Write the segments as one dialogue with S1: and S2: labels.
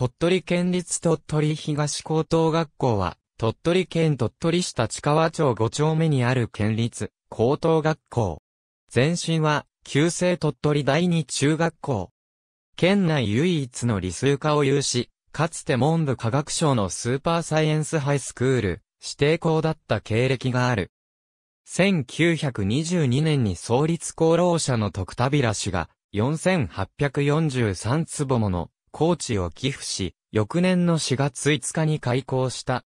S1: 鳥取県立鳥取東高等学校は、鳥取県鳥取市立川町5丁目にある県立高等学校。前身は、旧制鳥取第二中学校。県内唯一の理数科を有し、かつて文部科学省のスーパーサイエンスハイスクール、指定校だった経歴がある。1922年に創立功労者の徳田平氏が、4843坪もの高知を寄付し、翌年の4月5日に開校した。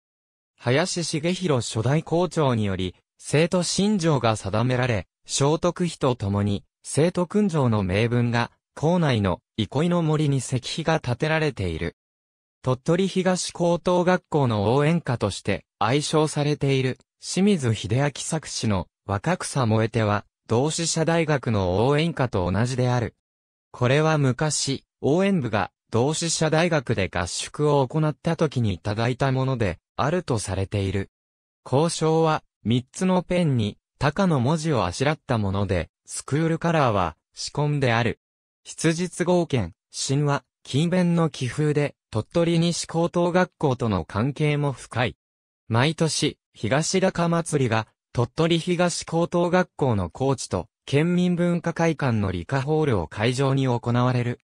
S1: 林茂弘初代校長により、生徒信条が定められ、聖徳碑と共に、生徒訓条の名文が、校内の憩いの森に石碑が建てられている。鳥取東高等学校の応援歌として愛称されている清水秀明作詞の若草燃えては同志社大学の応援歌と同じである。これは昔、応援部が同志社大学で合宿を行った時にいただいたもので、あるとされている。交渉は、三つのペンに、高の文字をあしらったもので、スクールカラーは、仕込んである。筆実合憲、神話、勤勉の寄風で、鳥取西高等学校との関係も深い。毎年、東高祭りが、鳥取東高等学校のコーチと、県民文化会館の理科ホールを会場に行われる。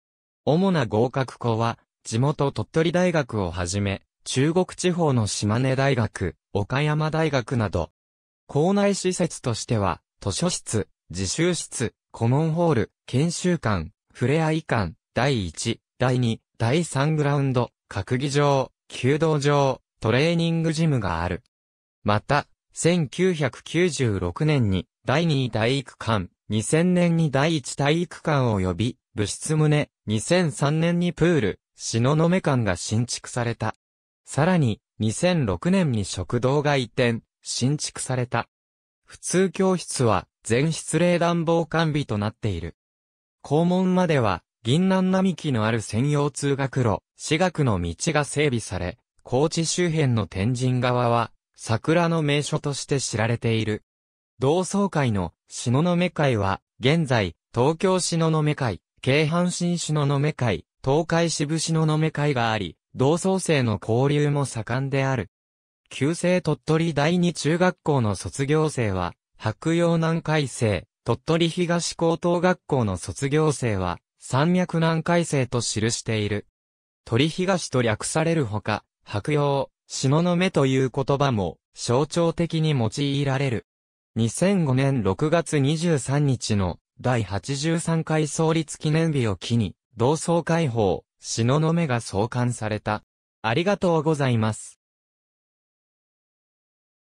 S1: 主な合格校は、地元鳥取大学をはじめ、中国地方の島根大学、岡山大学など、校内施設としては、図書室、自習室、コモンホール、研修館、フれアい館、第1、第2、第3グラウンド、閣議場、弓道場、トレーニングジムがある。また、1996年に第2体育館、2000年に第1体育館を呼び部室棟、2003年にプール、篠の目館が新築された。さらに、2006年に食堂が移転、新築された。普通教室は、全室冷暖房完備となっている。校門までは、銀南並木のある専用通学路、私学の道が整備され、高知周辺の天神側は、桜の名所として知られている。同窓会の、篠の目会は、現在、東京篠の目会、京阪神市の飲目会、東海渋部市の飲目会があり、同窓生の交流も盛んである。旧制鳥取第二中学校の卒業生は、白洋南海生、鳥取東高等学校の卒業生は、山脈南海生と記している。鳥東と略されるほか、白洋、篠の目という言葉も象徴的に用いられる。2005年6月23日の第83回創立記念日を機に、同窓会法、の目が創刊された。ありがとうございます。